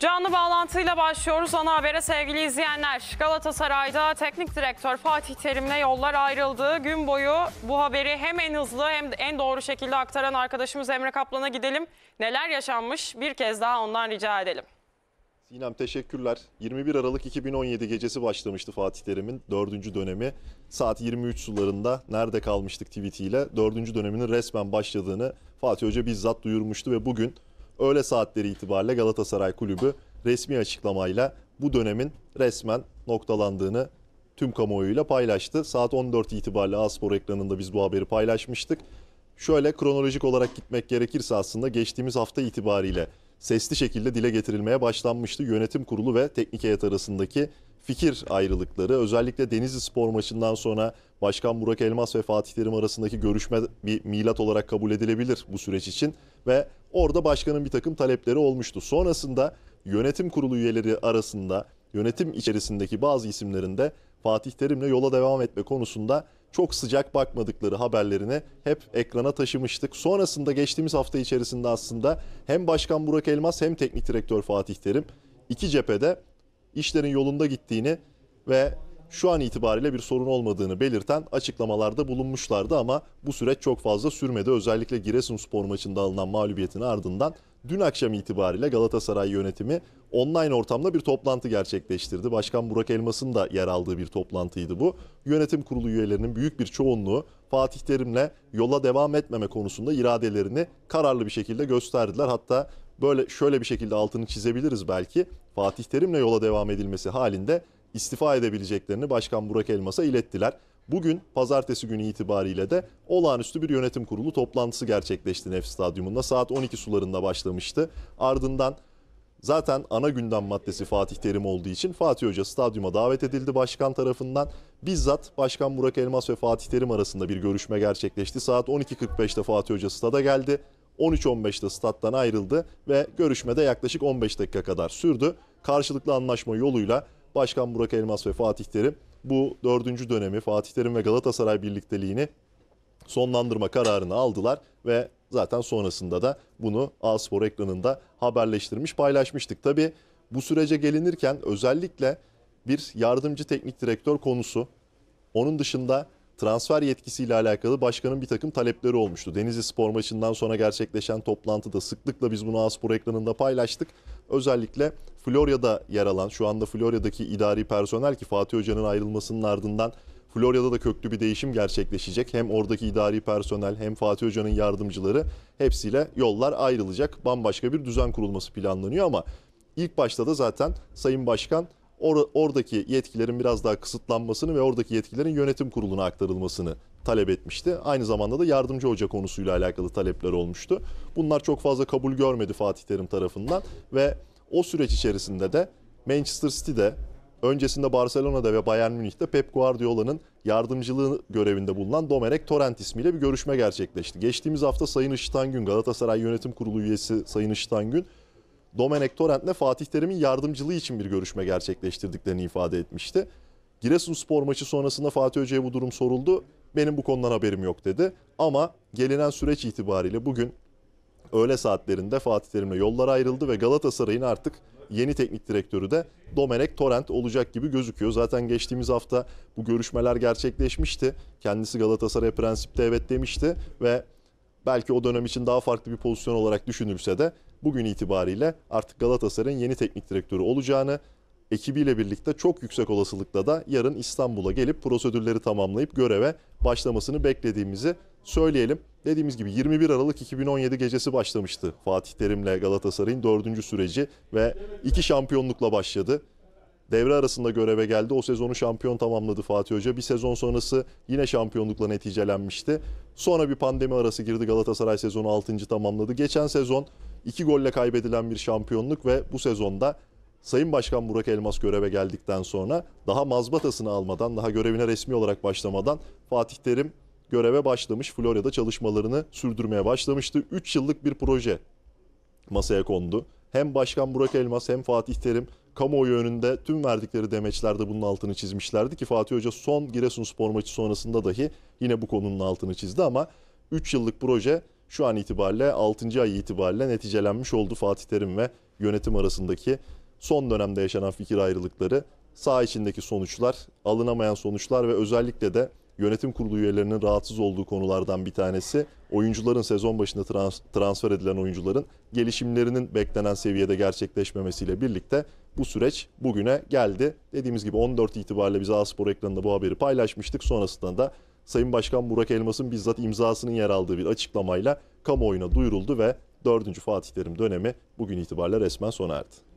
Canlı bağlantıyla başlıyoruz ana habere sevgili izleyenler. Galatasaray'da teknik direktör Fatih Terim'le yollar ayrıldı. Gün boyu bu haberi hem en hızlı hem en doğru şekilde aktaran arkadaşımız Emre Kaplan'a gidelim. Neler yaşanmış bir kez daha ondan rica edelim. Sinem teşekkürler. 21 Aralık 2017 gecesi başlamıştı Fatih Terim'in 4. dönemi. Saat 23 sularında nerede kalmıştık tweetiyle 4. döneminin resmen başladığını Fatih Hoca bizzat duyurmuştu ve bugün öğle saatleri itibariyle Galatasaray Kulübü resmi açıklamayla bu dönemin resmen noktalandığını tüm kamuoyuyla paylaştı. Saat 14 itibariyle Aspor ekranında biz bu haberi paylaşmıştık. Şöyle kronolojik olarak gitmek gerekirse aslında geçtiğimiz hafta itibariyle sesli şekilde dile getirilmeye başlanmıştı. Yönetim kurulu ve teknik heyet arasındaki fikir ayrılıkları özellikle Denizli Spor maçından sonra Başkan Burak Elmas ve Fatih Terim arasındaki görüşme bir milat olarak kabul edilebilir bu süreç için ve orada başkanın bir takım talepleri olmuştu. Sonrasında yönetim kurulu üyeleri arasında yönetim içerisindeki bazı isimlerin de Fatih Terim'le yola devam etme konusunda çok sıcak bakmadıkları haberlerini hep ekrana taşımıştık. Sonrasında geçtiğimiz hafta içerisinde aslında hem Başkan Burak Elmas hem Teknik Direktör Fatih Terim iki cephede işlerin yolunda gittiğini ve şu an itibariyle bir sorun olmadığını belirten açıklamalarda bulunmuşlardı ama bu süreç çok fazla sürmedi. Özellikle Giresunspor maçında alınan mağlubiyetin ardından dün akşam itibariyle Galatasaray yönetimi online ortamda bir toplantı gerçekleştirdi. Başkan Burak Elmas'ın da yer aldığı bir toplantıydı bu. Yönetim kurulu üyelerinin büyük bir çoğunluğu Fatih Terim'le yola devam etmeme konusunda iradelerini kararlı bir şekilde gösterdiler. Hatta böyle şöyle bir şekilde altını çizebiliriz belki. Fatih Terim'le yola devam edilmesi halinde istifa edebileceklerini Başkan Burak Elmas'a ilettiler. Bugün pazartesi günü itibariyle de olağanüstü bir yönetim kurulu toplantısı gerçekleşti Nef Stadyumunda. Saat 12 sularında başlamıştı. Ardından zaten ana gündem maddesi Fatih Terim olduğu için Fatih Hoca stadyuma davet edildi başkan tarafından. Bizzat Başkan Burak Elmas ve Fatih Terim arasında bir görüşme gerçekleşti. Saat 12.45'te Fatih Hoca stada geldi. 13.15'te stat'tan ayrıldı ve görüşmede yaklaşık 15 dakika kadar sürdü. Karşılıklı anlaşma yoluyla Başkan Burak Elmas ve Fatih Terim bu dördüncü dönemi Fatih Terim ve Galatasaray birlikteliğini sonlandırma kararını aldılar ve zaten sonrasında da bunu A-Spor ekranında haberleştirmiş paylaşmıştık. Tabi bu sürece gelinirken özellikle bir yardımcı teknik direktör konusu onun dışında transfer yetkisiyle alakalı başkanın bir takım talepleri olmuştu. Denizli Spor maçından sonra gerçekleşen toplantıda sıklıkla biz bunu Aspor ekranında paylaştık. Özellikle Florya'da yer alan, şu anda Florya'daki idari personel ki Fatih Hoca'nın ayrılmasının ardından Florya'da da köklü bir değişim gerçekleşecek. Hem oradaki idari personel hem Fatih Hoca'nın yardımcıları hepsiyle yollar ayrılacak. Bambaşka bir düzen kurulması planlanıyor ama ilk başta da zaten Sayın Başkan or oradaki yetkilerin biraz daha kısıtlanmasını ve oradaki yetkilerin yönetim kuruluna aktarılmasını talep etmişti. Aynı zamanda da yardımcı hoca konusuyla alakalı talepler olmuştu. Bunlar çok fazla kabul görmedi Fatih Terim tarafından ve o süreç içerisinde de Manchester City'de öncesinde Barcelona'da ve Bayern Münih'te Pep Guardiola'nın yardımcılığı görevinde bulunan Domenek Torrent ismiyle bir görüşme gerçekleşti. Geçtiğimiz hafta Sayın Işıtan Gün, Galatasaray Yönetim Kurulu üyesi Sayın Işıtan Gün Domenek Torrent'le Fatih Terim'in yardımcılığı için bir görüşme gerçekleştirdiklerini ifade etmişti. Giresun spor maçı sonrasında Fatih Hoca'ya bu durum soruldu. Benim bu konudan haberim yok dedi. Ama gelinen süreç itibariyle bugün öğle saatlerinde Fatih Terim'le yollar ayrıldı ve Galatasaray'ın artık yeni teknik direktörü de Domenek Torrent olacak gibi gözüküyor. Zaten geçtiğimiz hafta bu görüşmeler gerçekleşmişti. Kendisi Galatasaray prensipte evet demişti ve belki o dönem için daha farklı bir pozisyon olarak düşünülse de bugün itibariyle artık Galatasaray'ın yeni teknik direktörü olacağını ekibiyle birlikte çok yüksek olasılıkla da yarın İstanbul'a gelip prosedürleri tamamlayıp göreve başlamasını beklediğimizi söyleyelim. Dediğimiz gibi 21 Aralık 2017 gecesi başlamıştı Fatih Terim'le Galatasaray'ın dördüncü süreci ve iki şampiyonlukla başladı devre arasında göreve geldi. O sezonu şampiyon tamamladı Fatih Hoca. Bir sezon sonrası yine şampiyonlukla neticelenmişti. Sonra bir pandemi arası girdi. Galatasaray sezonu 6. tamamladı. Geçen sezon 2 golle kaybedilen bir şampiyonluk ve bu sezonda Sayın Başkan Burak Elmas göreve geldikten sonra daha mazbatasını almadan, daha görevine resmi olarak başlamadan Fatih Terim göreve başlamış. Florya'da çalışmalarını sürdürmeye başlamıştı. 3 yıllık bir proje masaya kondu. Hem Başkan Burak Elmas hem Fatih Terim kamuoyu önünde tüm verdikleri demeçlerde bunun altını çizmişlerdi ki Fatih Hoca son Giresun spor maçı sonrasında dahi yine bu konunun altını çizdi ama 3 yıllık proje şu an itibariyle 6. ay itibariyle neticelenmiş oldu Fatih Terim ve yönetim arasındaki son dönemde yaşanan fikir ayrılıkları, saha içindeki sonuçlar, alınamayan sonuçlar ve özellikle de yönetim kurulu üyelerinin rahatsız olduğu konulardan bir tanesi oyuncuların sezon başında trans, transfer edilen oyuncuların gelişimlerinin beklenen seviyede gerçekleşmemesiyle birlikte bu süreç bugüne geldi. Dediğimiz gibi 14 itibariyle biz Aspor ekranında bu haberi paylaşmıştık. Sonrasında da Sayın Başkan Burak Elmas'ın bizzat imzasının yer aldığı bir açıklamayla kamuoyuna duyuruldu ve 4. Fatih Terim dönemi bugün itibariyle resmen sona erdi.